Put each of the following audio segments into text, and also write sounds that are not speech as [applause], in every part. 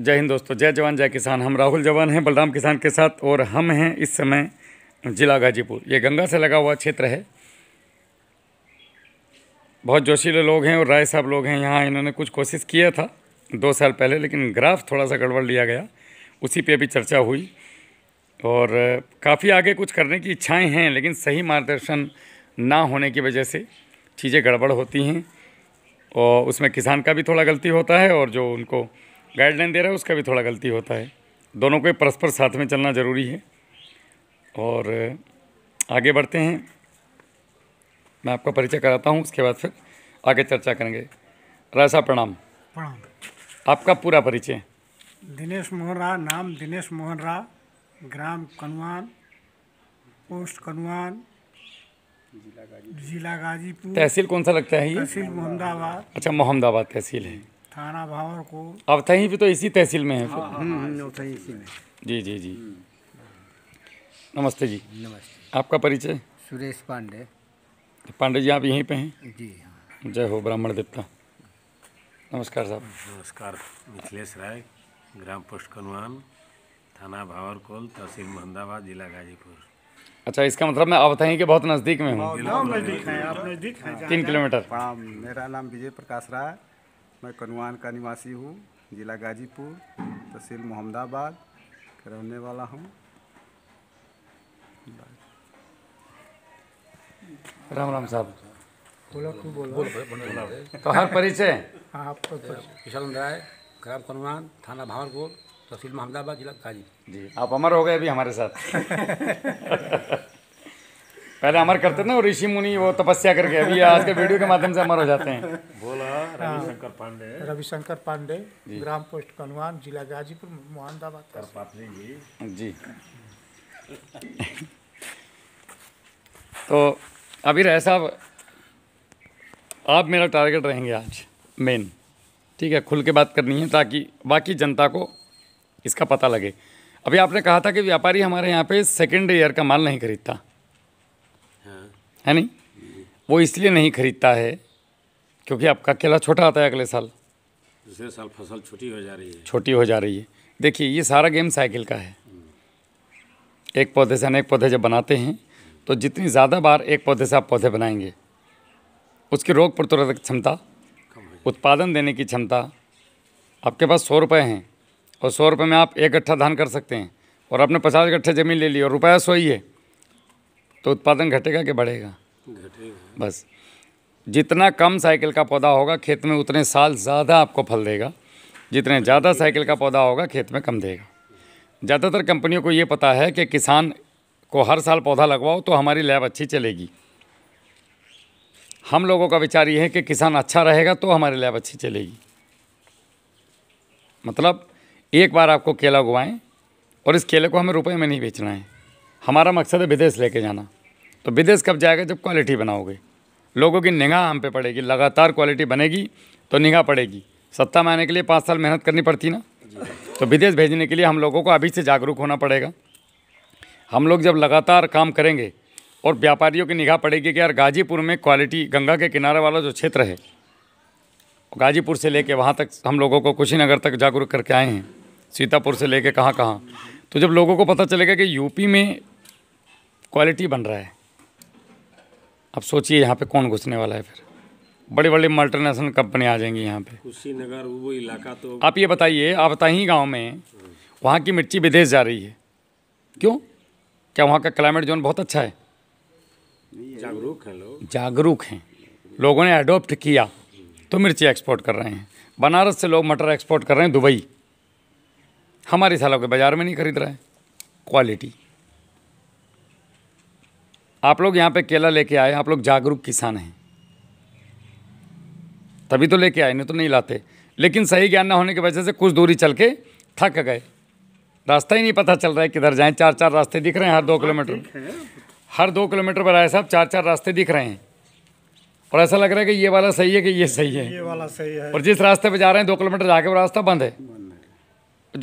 जय हिंद दोस्तों जय जवान जय किसान हम राहुल जवान हैं बलराम किसान के साथ और हम हैं इस समय जिला गाजीपुर ये गंगा से लगा हुआ क्षेत्र है बहुत जोशीले लोग हैं और राय साहब लोग हैं यहाँ इन्होंने कुछ कोशिश किया था दो साल पहले लेकिन ग्राफ थोड़ा सा गड़बड़ लिया गया उसी पे भी चर्चा हुई और काफ़ी आगे कुछ करने की इच्छाएं हैं लेकिन सही मार्गदर्शन ना होने की वजह से चीज़ें गड़बड़ होती हैं और उसमें किसान का भी थोड़ा गलती होता है और जो उनको गाइडलाइन दे रहा है उसका भी थोड़ा गलती होता है दोनों को परस्पर साथ में चलना ज़रूरी है और आगे बढ़ते हैं मैं आपका परिचय कराता हूँ उसके बाद फिर आगे चर्चा करेंगे राय साहब प्रणाम प्रणाम आपका पूरा परिचय दिनेश मोहन राय नाम दिनेश मोहन राय ग्राम कनवान पोस्ट कनवान जिला गाजीपुर तहसील कौन सा लगता है ये तहसील मोहम्मदाबाद अच्छा मोहम्मदाबाद तहसील है थाना भावर को अब थही भी तो इसी तहसील में है हाँ, हाँ, हाँ, हम्म, इसी में जी जी जी नमस्ते जी नमस्ते आपका परिचय सुरेश पांडे पांडे जी आप यहीं पे हैं जी हाँ जय हो ब्राह्मण देवता नमस्कार साहब नमस्कार मिथिलेश राय ग्राम पोस्ट कनवान थाना भावर कोल तहसील मोहम्मदाबाद जिला गाजीपुर अच्छा इसका मतलब मैं अवतही के बहुत नज़दीक में हूँ तीन किलोमीटर हाँ, मेरा नाम विजय प्रकाश राय मैं कनुआन का निवासी हूँ ज़िला गाजीपुर तहसील मोहम्मदाबाद का रहने वाला हूँ राम राम साहब बोला तू बोला बोल तो हर परिचय किशन राय ग्राम कनुआन थाना भावरपुर तहसील मोहम्मदाबाद जिला गाजीपुर जी आप अमर हो गए अभी हमारे साथ [laughs] पहले अमर करते थे ना ऋषि मुनि वो तपस्या करके अभी आज के वीडियो के माध्यम से अमर हो जाते हैं बोला हाँ। रविशंकर पांडे रविशंकर पांडे ग्राम पोस्ट कनवान जिला गाजीपुर मोहनदाबाद जी तो अभी रह साहब आप मेरा टारगेट रहेंगे आज मेन ठीक है खुल के बात करनी है ताकि बाकी जनता को इसका पता लगे अभी आपने कहा था कि व्यापारी हमारे यहाँ पे सेकेंड ईयर का माल नहीं खरीदता है नहीं वो इसलिए नहीं खरीदता है क्योंकि आपका केला छोटा आता है अगले साल दूसरे साल फसल छोटी हो जा रही है छोटी हो जा रही है देखिए ये सारा गेम साइकिल का है एक पौधे से अनेक पौधे जब बनाते हैं तो जितनी ज़्यादा बार एक पौधे से आप पौधे बनाएंगे उसकी रोग प्रतिरोधक क्षमता उत्पादन देने की क्षमता आपके पास सौ रुपये हैं और सौ रुपये में आप एक गट्ठा धान कर सकते हैं और आपने पचास गट्ठे ज़मीन ले ली और रुपया सो ही है तो उत्पादन घटेगा कि बढ़ेगा घटेगा बस जितना कम साइकिल का पौधा होगा खेत में उतने साल ज़्यादा आपको फल देगा जितने ज़्यादा साइकिल का पौधा होगा खेत में कम देगा ज़्यादातर कंपनियों को ये पता है कि किसान को हर साल पौधा लगवाओ तो हमारी लैब अच्छी चलेगी हम लोगों का विचार ये है कि किसान अच्छा रहेगा तो हमारी लैब अच्छी चलेगी मतलब एक बार आपको केला उगवाएं और इस केले को हमें रुपए में नहीं बेचना है हमारा मकसद है विदेश लेके जाना तो विदेश कब जाएगा जब क्वालिटी बनाओगे लोगों की निगाह हम पे पड़ेगी लगातार क्वालिटी बनेगी तो निगाह पड़ेगी सत्ता में आने के लिए पाँच साल मेहनत करनी पड़ती ना तो विदेश भेजने के लिए हम लोगों को अभी से जागरूक होना पड़ेगा हम लोग जब लगातार काम करेंगे और व्यापारियों की निगाह पड़ेगी कि यार गाजीपुर में क्वालिटी गंगा के किनारे वाला जो क्षेत्र है गाजीपुर से लेके वहाँ तक हम लोगों को कुशीनगर तक जागरूक करके आए हैं सीतापुर से लेके कहाँ कहाँ तो जब लोगों को पता चलेगा कि यूपी में क्वालिटी बन रहा है अब सोचिए यहाँ पे कौन घुसने वाला है फिर बड़ी बड़ी मल्टीनेशनल कंपनी आ जाएंगी यहाँ पे नगर वो इलाका तो आप ये बताइए आप बताइए गाँव में वहाँ की मिर्ची विदेश जा रही है क्यों क्या वहाँ का क्लाइमेट जोन बहुत अच्छा है जागरूक है लोग जागरूक हैं लोगों ने अडोप्ट किया तो मिर्ची एक्सपोर्ट कर रहे हैं बनारस से लोग मटर एक्सपोर्ट कर रहे हैं दुबई हमारे सालों के बाज़ार में नहीं खरीद रहे क्वालिटी आप लोग यहाँ पे केला लेके आए आप लोग जागरूक किसान हैं तभी तो लेके आए नहीं तो नहीं लाते लेकिन सही ज्ञान ना होने की वजह से कुछ दूरी चल के थक गए रास्ता ही नहीं पता चल रहा है किधर जाएं चार चार रास्ते दिख रहे हैं हर दो हाँ, किलोमीटर हर दो किलोमीटर पर आए साहब चार चार रास्ते दिख रहे हैं और ऐसा लग रहा है कि ये वाला सही है कि ये सही है ये वाला सही है और जिस रास्ते पर जा रहे हैं दो किलोमीटर जाके वो रास्ता बंद है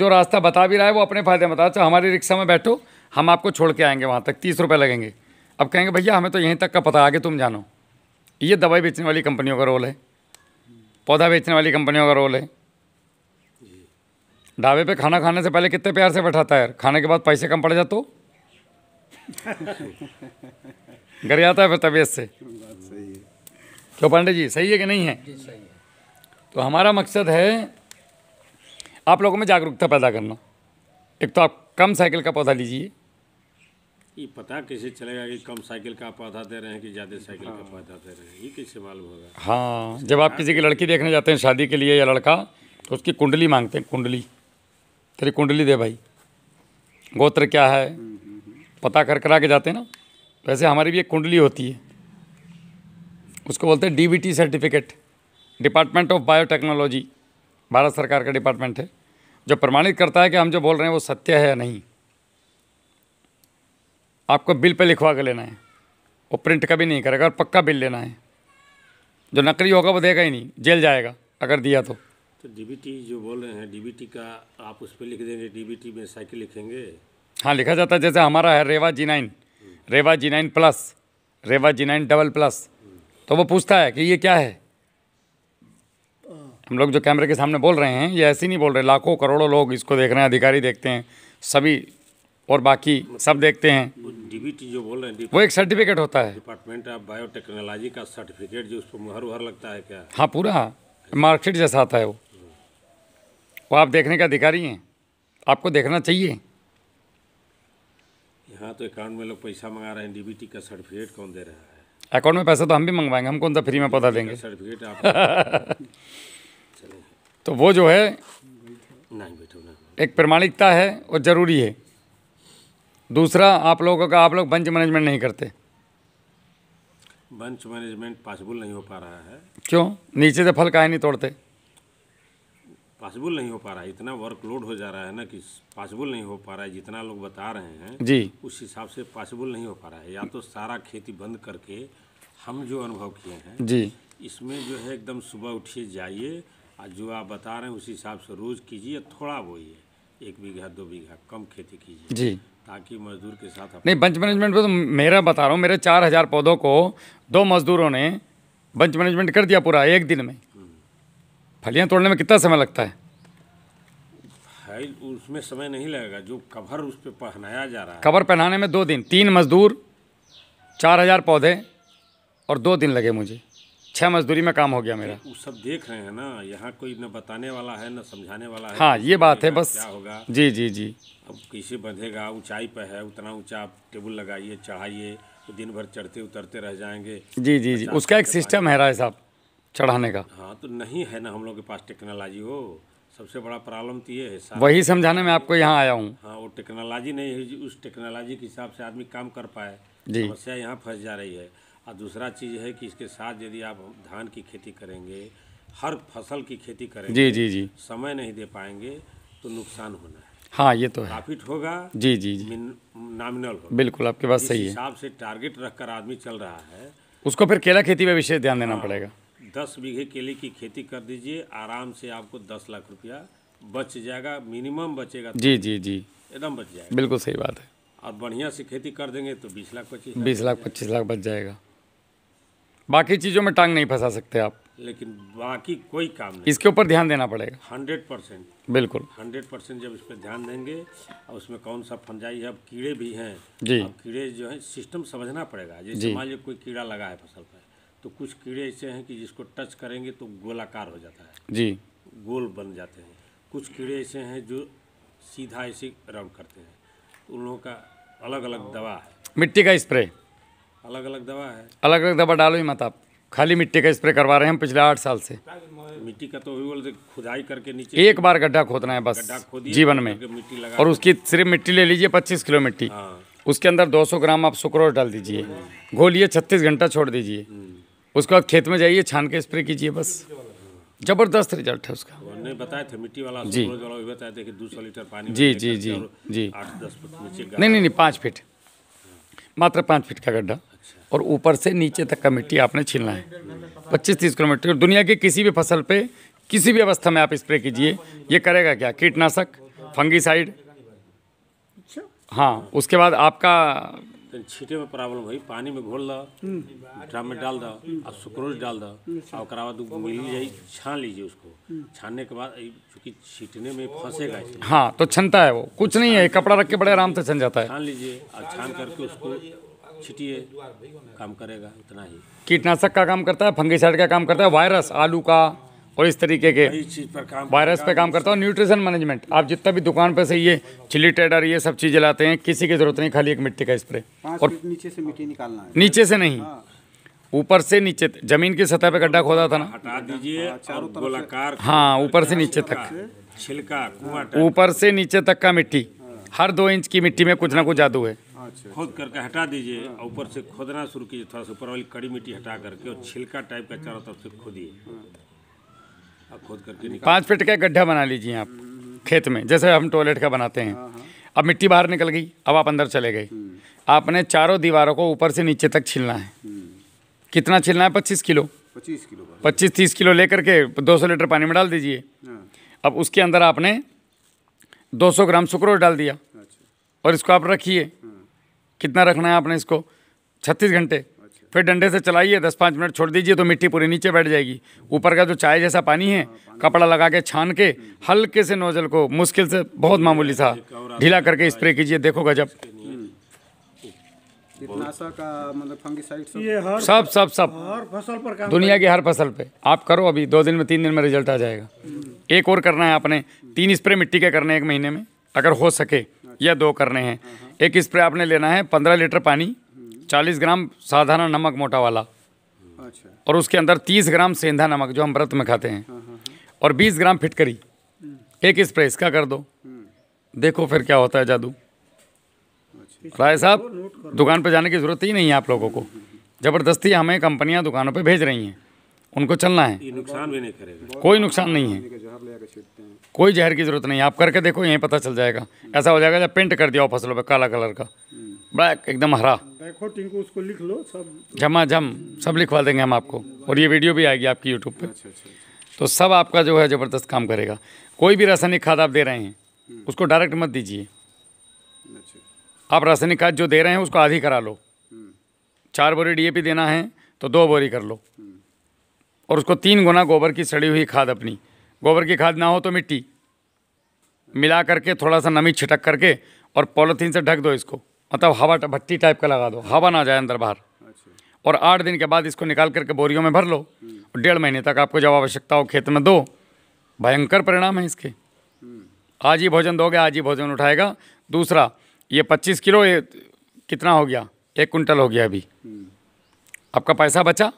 जो रास्ता बता भी रहा है वो अपने फायदे में बता अच्छा हमारी रिक्शा में बैठो हम आपको छोड़ के आएंगे वहाँ तक तीस रुपये लगेंगे अब कहेंगे भैया हमें तो यहीं तक का पता आगे तुम जानो ये दवाई बेचने वाली कंपनियों का रोल है पौधा बेचने वाली कंपनियों का रोल है ढाबे पे खाना खाने से पहले कितने प्यार से बैठाता है खाने के बाद पैसे कम पड़ जाते तो घर आता है फिर तबीयत से क्यों पांडे जी सही है कि नहीं है तो हमारा मकसद है आप लोगों में जागरूकता पैदा करना एक तो आप कम साइकिल का पौधा लीजिए ये पता कैसे चलेगा कि कम साइकिल का पौधा दे रहे हैं कि ज़्यादा साइकिल हाँ। का पौधा दे रहे हैं ये कैसे मालूम होगा हाँ जब आप किसी की लड़की देखने जाते हैं शादी के लिए या लड़का तो उसकी कुंडली मांगते हैं कुंडली तेरी कुंडली दे भाई गोत्र क्या है हम्म, हम्म, हम्म। पता कर करा के जाते हैं ना वैसे हमारी भी एक कुंडली होती है उसको बोलते हैं DBT certificate department of biotechnology Bharat सरकार का डिपार्टमेंट है जो प्रमाणित करता है कि हम जो बोल रहे हैं वो सत्य है या नहीं आपको बिल पे लिखवा के लेना है वो प्रिंट कभी नहीं करेगा और पक्का बिल लेना है जो नकली होगा वो देगा ही नहीं जेल जाएगा अगर दिया तो तो डीबीटी जो बोल रहे हैं डीबीटी का आप उस पर लिख देंगे डीबीटी में साइकिल लिखेंगे हाँ लिखा जाता है जैसे हमारा है Reva G nine Reva G nine plus Reva G nine double plus तो वो पूछता है कि ये क्या है हम लोग जो कैमरे के सामने बोल रहे हैं ये ऐसे नहीं बोल रहे लाखों करोड़ों लोग इसको देख रहे हैं अधिकारी देखते हैं सभी और बाकी सब देखते हैं जो बोल रहे हैं वो एक सर्टिफिकेट होता है डिपार्टमेंट ऑफ बायोटेक्नोलॉजी का सर्टिफिकेट जो उसको मुहर उहर लगता है क्या हाँ पूरा मार्कशीट जैसा आता है वो वो आप देखने का अधिकारी हैं आपको देखना चाहिए यहाँ तो अकाउंट में लोग पैसा मंगा रहे हैं डीबीटी का सर्टिफिकेट कौन दे रहा है अकाउंट में पैसा तो हम भी मंगवाएंगे हम कौन सा फ्री में पौधा देंगे सर्टिफिकेट आप [laughs] तो वो जो है नहीं एक प्रमाणिकता है और ज़रूरी है दूसरा आप लोगों का आप लोग बंच मैनेजमेंट नहीं करते बंच मैनेजमेंट पॉसिबल नहीं हो पा रहा है क्यों नीचे से फल काहे नहीं तोड़ते पॉसिबल नहीं हो पा रहा है इतना वर्कलोड हो जा रहा है ना कि पॉसिबल नहीं हो पा रहा है जितना लोग बता रहे हैं जी उस हिसाब से पॉसिबल नहीं हो पा रहा है या तो सारा खेती बंद करके हम जो अनुभव किए हैं जी इसमें जो है एकदम सुबह उठिए जाइए और जो आप बता रहे हैं उस हिसाब से रोज़ कीजिए थोड़ा बोइए एक बीघा दो बीघा कम खेती कीजिए जी ताकि मजदूर के साथ नहीं बंच मैनेजमेंट पे तो मेरा बता रहा हूँ मेरे चार हजार पौधों को दो मजदूरों ने बंच मैनेजमेंट कर दिया पूरा एक दिन में फलियाँ तोड़ने में कितना समय लगता है फाइल उसमें समय नहीं लगेगा जो कवर उस पर पहनाया जा रहा है कवर पहनाने में दो दिन तीन मजदूर चार हज़ार पौधे और दो दिन लगे मुझे छह मजदूरी में काम हो गया मेरा वो सब देख रहे हैं ना यहाँ कोई न बताने वाला है न समझाने वाला है हाँ ये बात है बस क्या होगा जी जी जी अब कैसे बंधेगा ऊंचाई पर है उतना ऊंचा टेबल लगाइए चढ़ाइए तो दिन भर चढ़ते उतरते रह जाएंगे जी जी जी उसका एक सिस्टम है राय साहब चढ़ाने का हाँ तो नहीं है ना हम लोग के पास टेक्नोलॉजी हो सबसे बड़ा प्रॉब्लम तो ये है वही समझाने में आपको यहाँ आया हूँ हाँ वो टेक्नोलॉजी नहीं है उस टेक्नोलॉजी के हिसाब से आदमी काम कर पाए समस्या यहाँ फंस जा रही है और दूसरा चीज़ है कि इसके साथ यदि आप धान की खेती करेंगे हर फसल की खेती करेंगे जी जी जी समय नहीं दे पाएंगे तो नुकसान होना है हाँ ये तो है प्रॉफिट होगा जी जी जी नामिनल होगा बिल्कुल आपके पास सही है हिसाब से टारगेट रखकर आदमी चल रहा है उसको फिर केला खेती में विशेष ध्यान देना हाँ, पड़ेगा दस बीघे केले की खेती कर दीजिए आराम से आपको दस लाख रुपया बच जाएगा मिनिमम बचेगा तो। जी जी जी एकदम बच जाएगा बिल्कुल सही बात है आप बढ़िया से खेती कर देंगे तो बीस लाख पच्चीस बीस लाख पच्चीस लाख बच जाएगा बाकी चीज़ों में टांग नहीं फंसा सकते आप लेकिन बाकी कोई काम नहीं इसके ऊपर ध्यान देना पड़ेगा हंड्रेड परसेंट बिल्कुल हंड्रेड परसेंट जब इस पर ध्यान देंगे और उसमें कौन सा फंजाई है अब कीड़े भी हैं जी अब कीड़े जो है सिस्टम समझना पड़ेगा जैसे मान लीजिए कोई कीड़ा लगा है फसल पर तो कुछ कीड़े ऐसे हैं कि जिसको टच करेंगे तो गोलाकार हो जाता है जी गोल बन जाते हैं कुछ कीड़े ऐसे हैं जो सीधा ऐसे राउंड करते हैं तो उन लोगों का अलग अलग दवा है मिट्टी का स्प्रे अलग अलग दवा है अलग अलग दवा डालो ही मत आप खाली मिट्टी का स्प्रे करवा रहे हैं हम पिछले आठ साल से मिट्टी का तो बोलते खुदाई करके नीचे एक बार गड्ढा खोदना है बस जीवन में और उसकी सिर्फ मिट्टी ले लीजिए पच्चीस किलो मिट्टी हाँ। उसके अंदर 200 ग्राम आप सुक्रोज डाल दीजिए घोलिए 36 घंटा छोड़ दीजिए हम्म। उसके बाद खेत में जाइए छान के स्प्रे कीजिए बस जबरदस्त रिजल्ट है उसका नहीं बताए थे मिट्टी वाला जी लीटर पानी जी जी जी जी नहीं नहीं नहीं पाँच फिट मात्र पाँच फिट का गड्ढा और ऊपर से नीचे तक का मिट्टी आपने छीलना है पच्चीस तीस किलोमीटर दुनिया की किसी भी फसल पे किसी भी अवस्था में आप स्प्रे कीजिए ये करेगा क्या कीटनाशक फंगीसाइड अच्छा। हाँ उसके बाद आपका तो छीटे में प्रॉब्लम भाई पानी में घोल दो ड्रम में डाल दो और सुक्रोज डाल दो अच्छा। और छान लीजिए उसको छानने के बाद चूँकि छीटने में फंसेगा हाँ तो छनता है वो कुछ नहीं है कपड़ा रख के बड़े आराम से छन जाता है छान लीजिए और छान करके उसको छिटिए काम करेगा उतना ही कीटनाशक का काम करता है फंगिसाइड का काम करता है वायरस आलू का और इस तरीके के वायरस पे काम करता है न्यूट्रिशन मैनेजमेंट आप जितना भी दुकान पे से ये चिली टेडर ये सब चीज़ें लाते हैं किसी की ज़रूरत नहीं खाली एक मिट्टी का स्प्रे और नीचे से मिट्टी निकालना है नीचे से नहीं हाँ। ऊपर से नीचे जमीन की सतह पे गड्ढा खोदा था ना हटा दीजिए हाँ, गोलाकार हाँ ऊपर से नीचे तक छिलका ऊपर से नीचे तक का मिट्टी हाँ। हर दो इंच की मिट्टी में कुछ ना कुछ जादू है अच्छा, खोद करके हटा दीजिए और ऊपर से खोदना शुरू कीजिए थोड़ा सा ऊपर वाली कड़ी मिट्टी हटा करके और छिलका टाइप का चारों तरफ से खोदिए और खोद करके पाँच फीट का गड्ढा बना लीजिए आप खेत में जैसे हम टॉयलेट का बनाते हैं हाँ, हाँ। अब मिट्टी बाहर निकल गई अब आप अंदर चले गए हम्म। आपने चारों दीवारों को ऊपर से नीचे तक छिलना है हम्म। कितना छिलना है पच्चीस किलो पच्चीस किलो पच्चीस तीस किलो लेकर के दो सौ लीटर पानी में डाल दीजिए हाँ। अब उसके अंदर आपने दो सौ ग्राम सुक्रोज डाल दिया अच्छा। और इसको आप रखिए कितना रखना है आपने इसको छत्तीस घंटे अच्छा। फिर डंडे से चलाइए दस पाँच मिनट छोड़ दीजिए तो मिट्टी पूरी नीचे बैठ जाएगी ऊपर का जो चाय जैसा पानी है हाँ, कपड़ा लगा के छान के हल्के से नोजल को मुश्किल से बहुत मामूली सा ढीला करके स्प्रे कीजिए देखो गजब हम्म। मतलब सब सब सब हर फसल पर दुनिया की हर फसल पे आप करो अभी दो दिन में तीन दिन में रिजल्ट आ जाएगा हम्म। एक और करना है आपने तीन स्प्रे मिट्टी के करने एक महीने में अगर हो सके या दो करने हैं एक स्प्रे आपने लेना है पंद्रह लीटर पानी चालीस ग्राम साधारण नमक मोटा वाला अच्छा। और उसके अंदर तीस ग्राम सेंधा नमक जो हम व्रत में खाते हैं हाँ, हाँ, हाँ। और बीस ग्राम फिटकरी हम्म। एक स्प्रे इसका कर दो हम्म। देखो फिर क्या होता है जादू अच्छा। राय साहब दुकान पर जाने की ज़रूरत ही नहीं है आप लोगों को हम्म, ज़बरदस्ती हमें कंपनियां दुकानों पर भेज रही हैं उनको चलना है नुकसान भी नहीं करेगा कोई नुकसान नहीं है कोई जहर की जरूरत नहीं आप करके देखो यहीं पता चल जाएगा ऐसा हो जाएगा जब पेंट कर दिया फसलों पर काला कलर का ब्लैक एकदम हरा देखो टिंकू उसको लिख लो सब झमा झम सब लिखवा देंगे हम आपको और ये वीडियो भी आएगी आपकी यूट्यूब पर अच्छा, अच्छा, अच्छा। तो सब आपका जो है ज़बरदस्त काम करेगा कोई भी रासायनिक खाद आप दे रहे हैं उसको डायरेक्ट मत दीजिए आप रासायनिक खाद जो दे रहे हैं उसको आधी करा लो हम्म। चार बोरी डीएपी देना है तो दो बोरी कर लो हम्म। और उसको तीन गुना गोबर की सड़ी हुई खाद अपनी गोबर की खाद ना हो तो मिट्टी मिला करके थोड़ा सा नमी छिटक करके और पॉलीथीन से ढक दो इसको मतलब हवा भट्टी टाइप का लगा दो हवा ना जाए अंदर बाहर अच्छा। और आठ दिन के बाद इसको निकाल करके बोरियों में भर लो हम्म। और डेढ़ महीने तक आपको जब आवश्यकता हो खेत में दो भयंकर परिणाम है इसके हम्म। आज ही भोजन दोगे आज ही भोजन उठाएगा दूसरा ये पच्चीस किलो ये कितना हो गया एक कुंटल हो गया अभी हम्म। आपका पैसा बचा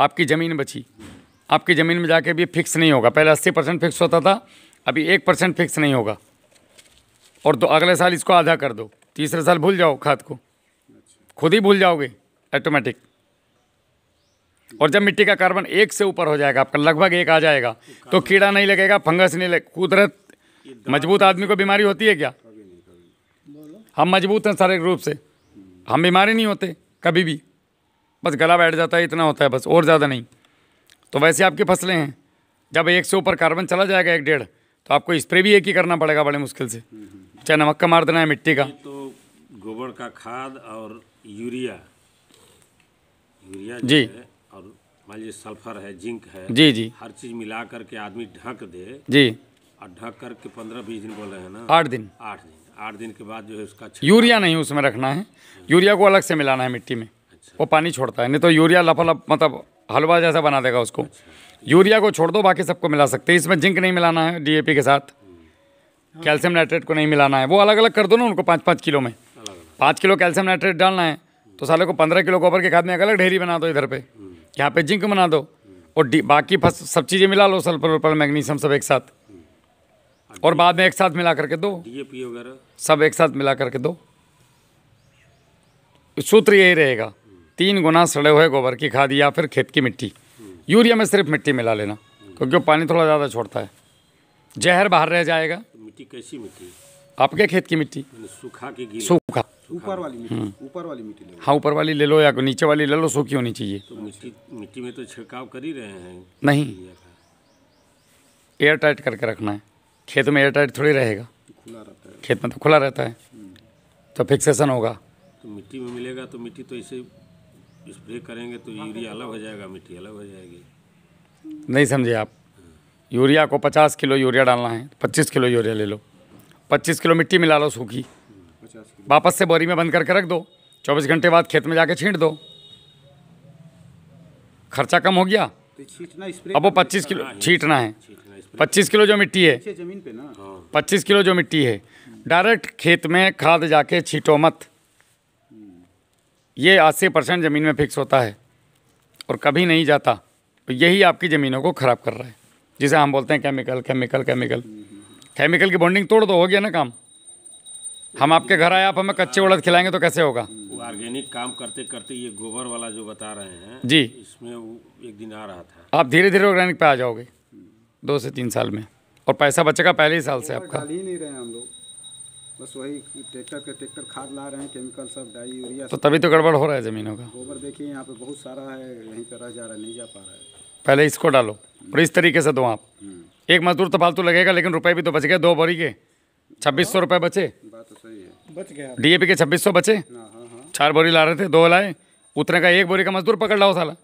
आपकी ज़मीन बची आपकी ज़मीन में जाके भी फिक्स नहीं होगा पहले अस्सी परसेंट फिक्स होता था अभी एक परसेंट फिक्स नहीं होगा और तो अगले साल इसको आधा कर दो तीसरे साल भूल जाओ खाद को खुद ही भूल जाओगे ऑटोमेटिक और जब मिट्टी का कार्बन एक से ऊपर हो जाएगा आपका लगभग एक आ जाएगा तो कीड़ा नहीं लगेगा फंगस नहीं लगेगा कुदरत मजबूत आदमी को बीमारी होती है क्या हम मजबूत हैं शारीरिक रूप से हम बीमारी नहीं होते कभी भी बस गला बैठ जाता है इतना होता है बस और ज़्यादा नहीं तो वैसे आपकी फसलें हैं जब एक से ऊपर कार्बन चला जाएगा एक डेढ़ तो आपको स्प्रे भी एक ही करना पड़ेगा बड़े मुश्किल से चाहे नमक का मार देना है मिट्टी का तो गोबर का खाद और यूरिया यूरिया जी और मान लीजिए सल्फर है जिंक है जी जी हर चीज़ मिला करके आदमी ढक दे जी और ढक करके पंद्रह बीस दिन बोल रहे हैं ना आठ दिन आठ दिन आठ दिन के बाद जो है उसका यूरिया नहीं उसमें रखना है यूरिया को अलग से मिलाना है मिट्टी में अच्छा। वो पानी छोड़ता है नहीं तो यूरिया लफा लफ मतलब हलवा जैसा बना देगा उसको अच्छा। यूरिया को छोड़ दो बाकी सबको मिला सकते हैं इसमें जिंक नहीं मिलाना है डीएपी के साथ हम्म। कैल्शियम नाइट्रेट को नहीं मिलाना है वो अलग अलग कर दो ना उनको पाँच पाँच किलो में पाँच किलो कैल्शियम नाइट्रेट डालना है तो साले को पंद्रह किलो गोबर के खाद में एक अलग ढेरी बना दो इधर पर हम्म। यहाँ पे जिंक बना दो और बाकी सब चीज़ें मिला लो सल्फर वल्फर मैग्नीशियम सब एक साथ हम्म। और बाद में एक साथ मिला करके दो पी वगैरह सब एक साथ मिला करके दो सूत्र यही रहेगा तीन गुना सड़े हुए गोबर की खाद या फिर खेत की मिट्टी यूरिया में सिर्फ मिट्टी मिला लेना क्योंकि वो पानी थोड़ा ज़्यादा छोड़ता है जहर बाहर रह जाएगा तो मिट्टी कैसी मिट्टी आपके खेत की मिट्टी सूखा की सूखा ऊपर वाली मिट्टी हम्म। ऊपर वाली मिट्टी ले हाँ ऊपर वाली ले लो या नीचे वाली ले लो सूखी होनी चाहिए तो मिट्टी मिट्टी में तो छिड़काव कर ही रहे हैं नहीं एयर टाइट करके रखना है खेत में एयर टाइट थोड़ी रहेगा तो खुला रहता है खेत में तो खुला रहता है हम्म। तो फिक्सेशन होगा तो मिट्टी में मिलेगा तो मिट्टी तो ऐसे स्प्रे करेंगे तो यूरिया तो अलग हो जाएगा मिट्टी अलग हो जाएगी नहीं समझे आप यूरिया को पचास किलो यूरिया डालना है पच्चीस किलो यूरिया ले लो पच्चीस किलो मिट्टी मिला लो सूखी वापस से बोरी में बंद करके रख दो चौबीस घंटे बाद खेत में जाके छींट दो खर्चा कम हो गया तो अब वो पच्चीस किलो हाँ, छींटना है पच्चीस किलो जो मिट्टी है ना हाँ। पच्चीस किलो जो मिट्टी है डायरेक्ट खेत में खाद जाके छीटो मत ये अस्सी परसेंट ज़मीन में फिक्स होता है और कभी नहीं जाता तो यही आपकी ज़मीनों को ख़राब कर रहा है जिसे हम बोलते हैं केमिकल केमिकल केमिकल केमिकल की बॉन्डिंग तोड़ दो हो गया ना काम हम आपके घर आए आप हमें कच्चे उड़द खिलाएंगे तो कैसे होगा ऑर्गेनिक काम करते करते ये गोबर वाला जो बता रहे हैं जी इसमें एक दिन आ रहा था आप धीरे धीरे ऑर्गेनिक पे आ जाओगे दो से तीन साल में और पैसा बचेगा पहले ही साल से आपका ही नहीं रहे हम लोग बस वही ट्रैक्टर के ट्रैक्टर खाद ला रहे हैं केमिकल सब डाई यूरिया तो तभी तो गड़बड़ हो रहा है ज़मीनों का गोबर देखिए यहाँ पे बहुत सारा है यहीं पर रह जा रहा है नहीं जा पा रहा है पहले इसको डालो और इस तरीके से दो आप हम्म। एक मजदूर तो फालतू लगेगा लेकिन रुपए भी तो बच गए दो बोरी के छब्बीस सौ हाँ। रुपये बचे बात तो सही है बच गया डीएपी के छब्बीस सौ बचे हाँ, हाँ, चार बोरी ला रहे थे दो लाए उतने का एक बोरी का मजदूर पकड़ लाओ साला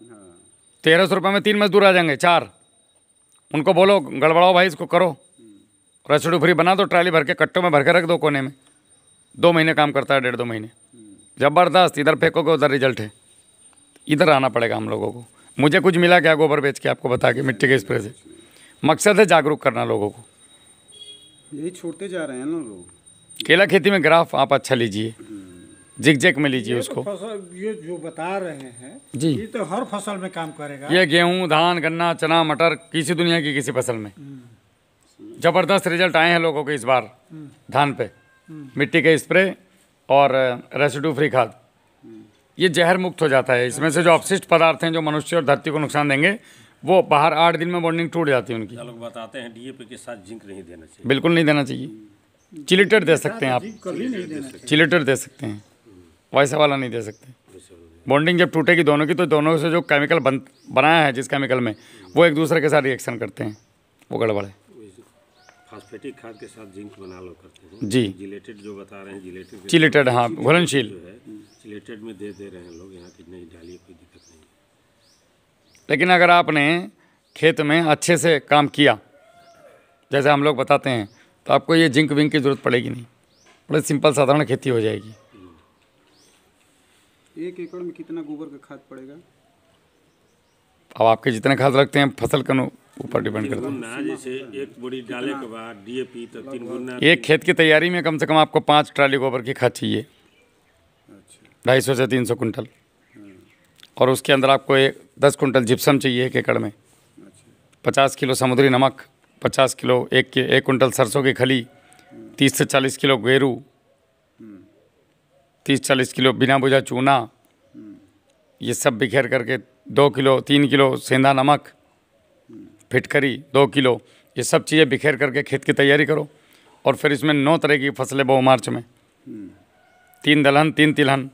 तेरह सौ रुपये में तीन मजदूर आ जाएंगे चार उनको बोलो गड़बड़ाओ भाई इसको करो रसड़ फ्री बना दो ट्राली भर के कट्टों में भर के रख दो कोने में दो महीने काम करता है डेढ़ दो महीने ज़बरदस्त इधर फेंकोगे उधर रिजल्ट है इधर आना पड़ेगा हम लोगों को मुझे कुछ मिला क्या गोबर बेच के आपको बता के मिट्टी के स्प्रे से मकसद है जागरूक करना लोगों को यही छोड़ते जा रहे हैं ना लोग केला खेती में ग्राफ आप अच्छा लीजिए जिक जेक में लीजिए तो उसको ये जो बता रहे हैं जी ये तो हर फसल में काम करेगा ये गेहूं धान गन्ना चना मटर किसी दुनिया की किसी फसल में हम्म। ज़बरदस्त रिजल्ट आए हैं लोगों के इस बार धान पे मिट्टी के स्प्रे और रेसिड्यू फ्री खाद ये जहर मुक्त हो जाता है इसमें से जो अपशिष्ट पदार्थ हैं जो मनुष्य और धरती को नुकसान देंगे वो बाहर आठ दिन में बॉन्डिंग टूट जाती है उनकी लोग बताते हैं डीएपी के साथ जिंक नहीं देना चाहिए बिल्कुल नहीं देना चाहिए चिलिटर दे सकते हैं आप चिलेटर दे सकते हैं वैसा वाला नहीं दे सकते बॉन्डिंग जब टूटेगी दोनों की तो दोनों से जो केमिकल बन बनाया है जिस केमिकल में वो एक दूसरे के साथ रिएक्शन करते हैं वो गड़बड़ है फास्फेटिक खाद के साथ जिंक बना लो करते हैं जी जिलेटेड जो बता रहे हैं जिलेटेड जिलेटेड हाँ घुलनशील जिलेटेड में दे दे रहे हैं लोग यहाँ की नहीं डालिए कोई दिक्कत नहीं लेकिन अगर आपने खेत में अच्छे से काम किया जैसे हम लोग बताते हैं तो आपको ये जिंक विंक की ज़रूरत पड़ेगी नहीं बड़े सिंपल साधारण खेती हो जाएगी हम्म। एक एकड़ में कितना गोबर का खाद पड़ेगा अब आपके जितने खाद लगते हैं फसल के ऊपर डिपेंड करता है तो एक खेत की तैयारी में कम से कम आपको पाँच ट्राली गोबर की खाद चाहिए अच्छा। ढाई सौ से तीन सौ कुंटल हाँ। और उसके अंदर आपको एक दस कुंटल जिप्सम चाहिए एक एकड़ में अच्छा। पचास किलो समुद्री नमक पचास किलो एक के एक कुंटल सरसों की खली हाँ। तीस से चालीस किलो गेरू हाँ। तीस चालीस किलो बिना बुझा चूना ये सब बिखेर करके दो किलो तीन किलो सेंधा नमक फिटकरी दो किलो ये सब चीज़ें बिखेर करके खेत की तैयारी करो और फिर इसमें नौ तरह की फसलें बो मार्च में तीन दलहन तीन तिलहन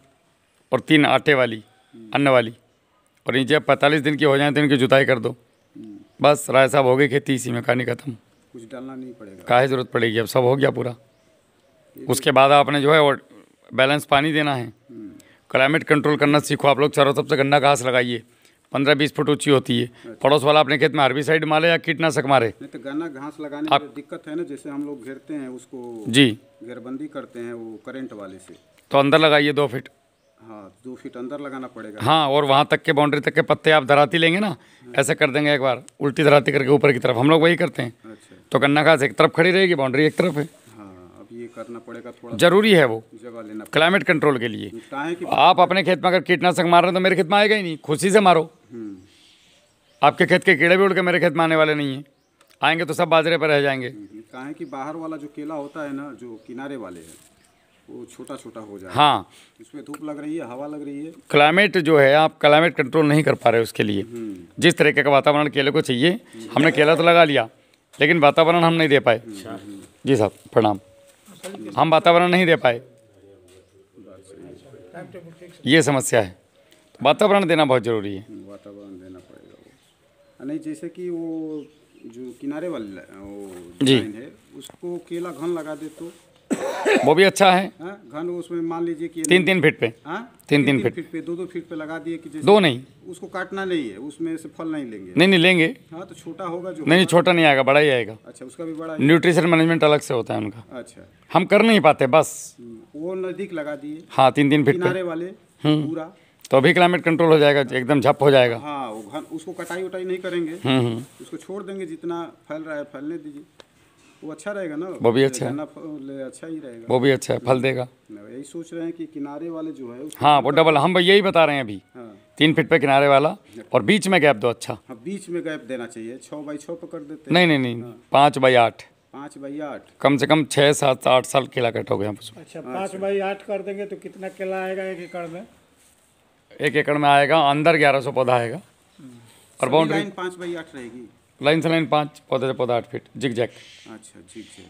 और तीन आटे वाली अन्न वाली और नीचे पैंतालीस दिन की हो जाए तो इनकी जुताई कर दो बस राय साहब हो गई खेती इसी में कहानी खत्म कुछ डालना नहीं पड़ेगा काहे ज़रूरत पड़ेगी अब सब हो गया पूरा उसके बाद आपने जो है और बैलेंस पानी देना है हम्म। क्लाइमेट कंट्रोल करना सीखो आप लोग चारों तरफ से गन्ना घास लगाइए पंद्रह बीस फुट ऊंची होती है अच्छा। पड़ोस वाला अपने खेत में हर्बिसाइड मारे या कीटनाशक मारे तो गन्ना घास लगाने आप, में दिक्कत है ना जैसे हम लोग घेरते हैं उसको जी घेरबंदी करते हैं वो करंट वाले से तो अंदर लगाइए दो फीट हाँ दो फीट अंदर लगाना पड़ेगा हाँ और वहाँ तक के बाउंड्री तक के पत्ते आप धराती लेंगे ना हाँ। ऐसा कर देंगे एक बार उल्टी धराती करके ऊपर की तरफ हम लोग वही करते हैं अच्छा। तो गन्ना घास एक तरफ खड़ी रहेगी बाउंड्री एक तरफ है करना पड़ेगा थोड़ा जरूरी है वो क्लाइमेट कंट्रोल के लिए आप अपने खेत में अगर कीटनाशक मार रहे हैं तो मेरे खेत में आएगा ही नहीं खुशी से मारो हम्म। आपके खेत के कीड़े भी उड़ के मेरे खेत में आने वाले नहीं हैं आएंगे तो सब बाजरे पर रह जाएंगे कहा हम्म, हम्म। कि बाहर वाला जो केला होता है ना जो किनारे वाले है वो छोटा छोटा हो जाए हाँ इसमें धूप लग रही है हवा लग रही है क्लाइमेट जो है आप क्लाइमेट कंट्रोल नहीं कर पा रहे उसके लिए जिस तरीके का वातावरण केले को चाहिए हमने केला तो लगा लिया लेकिन वातावरण हम नहीं दे पाए जी साहब प्रणाम हम वातावरण नहीं दे पाए ये समस्या है तो वातावरण देना बहुत ज़रूरी है वातावरण देना पड़ेगा नहीं जैसे कि वो जो किनारे वाले वो जी है उसको केला घन लगा दे तो वो भी अच्छा है हाँ, घन उसमें मान लीजिए कि तीन तीन फीट पे आ? हाँ, तीन तीन फीट पे दो दो फीट पे लगा दिए कि दो नहीं उसको काटना नहीं है उसमें से फल नहीं लेंगे नहीं नहीं लेंगे हाँ तो छोटा होगा जो नहीं नहीं छोटा नहीं आएगा बड़ा ही आएगा अच्छा उसका भी बड़ा न्यूट्रिशन मैनेजमेंट अलग से होता है उनका अच्छा हम कर नहीं पाते बस हम्म, वो नजदीक लगा दिए हाँ तीन तीन फीट किनारे वाले हम्म। पूरा तो अभी क्लाइमेट कंट्रोल हो जाएगा एकदम झप हो जाएगा हाँ उसको कटाई उटाई नहीं करेंगे हम्म, उसको छोड़ देंगे जितना फैल रहा है फैलने दीजिए अच्छा रहेगा ना वो भी अच्छा है अच्छा ही रहेगा वो भी अच्छा है फल देगा यही सोच रहे हैं कि किनारे वाले जो है हाँ वो डबल हम भाई यही बता रहे हैं अभी हाँ। तीन फीट पे किनारे वाला और बीच में गैप दो अच्छा हाँ, बीच में गैप देना चाहिए छः बाई छः पकड़ देते नहीं नहीं नहीं हाँ। पाँच बाई आठ पाँच बाई आठ कम से कम छः सात आठ साल केला कट हो गया अच्छा पाँच बाई आठ कर देंगे तो कितना केला आएगा एक एकड़ में एक एकड़ में आएगा अंदर ग्यारह सौ पौधा आएगा हम्म। और बाउंड्री पाँच बाई आठ रहेगी लाइन से लाइन पाँच पौधे से पौधा आठ फीट जिग जैक अच्छा ठीक है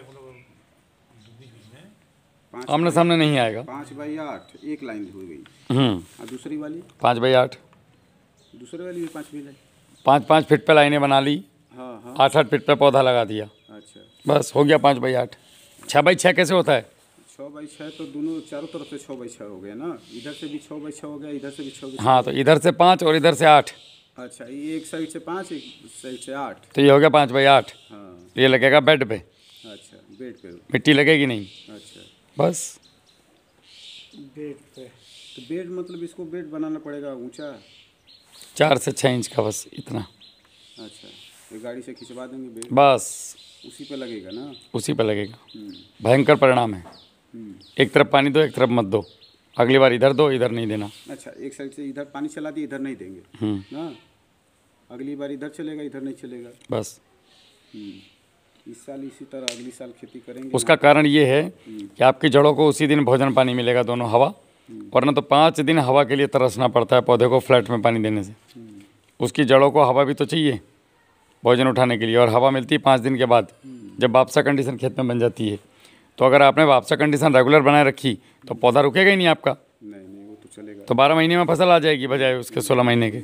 मतलब आमने सामने नहीं आएगा पाँच बाई आठ एक लाइन हो गई हम्म। दूसरी वाली पाँच बाई आठ दूसरी वाली भी पाँच बाई पाँच पाँच फीट पर लाइने बना ली हाँ, हाँ। आठ आठ फीट पर पौधा लगा दिया अच्छा बस हो गया पाँच बाई आठ छः बाई छः कैसे होता है छः बाई छः तो दोनों चारों तरफ से छः बाई छः हो गया ना इधर से भी छः बाई छः हो गया इधर से भी छः हाँ तो इधर से पाँच और इधर से आठ अच्छा ये एक साइड से पाँच एक साइड से आठ तो ये हो गया पाँच बाई आठ हाँ ये लगेगा बेड पे अच्छा बेड पे मिट्टी लगेगी नहीं अच्छा बस बेड पे तो बेड मतलब इसको बेड बनाना पड़ेगा ऊंचा चार से छः इंच का बस इतना अच्छा ये गाड़ी से खिंचवा देंगे बेड बस उसी पे लगेगा ना उसी पे लगेगा हम्म। भयंकर परिणाम है हम्म। एक तरफ पानी दो एक तरफ मत दो अगली बार इधर दो इधर नहीं देना अच्छा एक साइड से इधर पानी चला दिए इधर नहीं देंगे हम्म। ना अगली बार इधर चलेगा इधर नहीं चलेगा बस हम्म। इस साल इसी तरह अगली साल खेती करेंगे उसका कारण ये है हम्म। कि आपकी जड़ों को उसी दिन भोजन पानी मिलेगा दोनों हवा हम्म। वरना तो पाँच दिन हवा के लिए तरसना पड़ता है पौधे को फ्लैट में पानी देने से उसकी जड़ों को हवा भी तो चाहिए भोजन उठाने के लिए और हवा मिलती है पाँच दिन के बाद जब वापसा कंडीशन खेत में बन जाती है तो अगर आपने वापसा कंडीशन रेगुलर बनाए रखी तो पौधा रुकेगा ही नहीं आपका नहीं नहीं वो तो चलेगा तो बारह महीने में फसल आ जाएगी बजाय उसके सोलह महीने के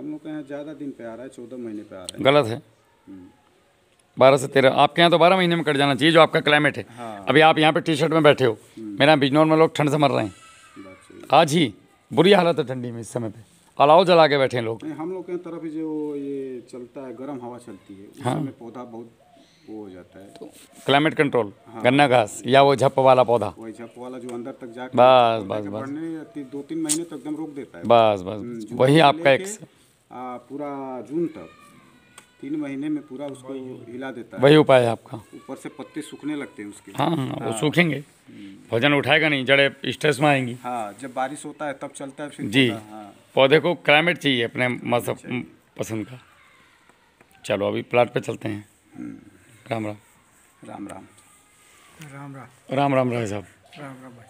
हम लोग के यहाँ ज़्यादा दिन पे आ रहा है चौदह महीने पे आ रहा है गलत है हम्म। बारह से तेरह आपके यहाँ तो बारह महीने में कट जाना चाहिए जो आपका क्लाइमेट है हाँ। अभी आप यहाँ पे टी शर्ट में बैठे हो हम्म। मेरा बिजनौर में लोग ठंड से मर रहे हैं आज ही बुरी हालत है ठंडी में इस समय पे अलाव जला के बैठे हैं लोग हम लोग के तरफ जो ये चलता है गर्म हवा चलती है हाँ। पौधा बहुत वो हो जाता है तो क्लाइमेट हाँ। कंट्रोल गन्ना घास या वो झप वाला पौधा वही झप वाला जो अंदर तक जाकर बस बस बस दो तीन महीने तक तो एकदम रोक देता है बस बस हम्म, वही आपका एक आ, पूरा जून तक तीन महीने में पूरा उसको हिला देता है वही उपाय है आपका ऊपर से पत्ते सूखने लगते हैं उसके हाँ, हाँ वो हाँ। सूखेंगे हम्म। भोजन उठाएगा नहीं जड़े स्ट्रेस में आएंगी हाँ जब बारिश होता है तब चलता है फिर जी हाँ। पौधे को क्लाइमेट चाहिए अपने मौसम अच्छा। पसंद का चलो अभी प्लाट पे चलते हैं हम्म। राम राम राम राम राम राम राम राम राम राम राम राम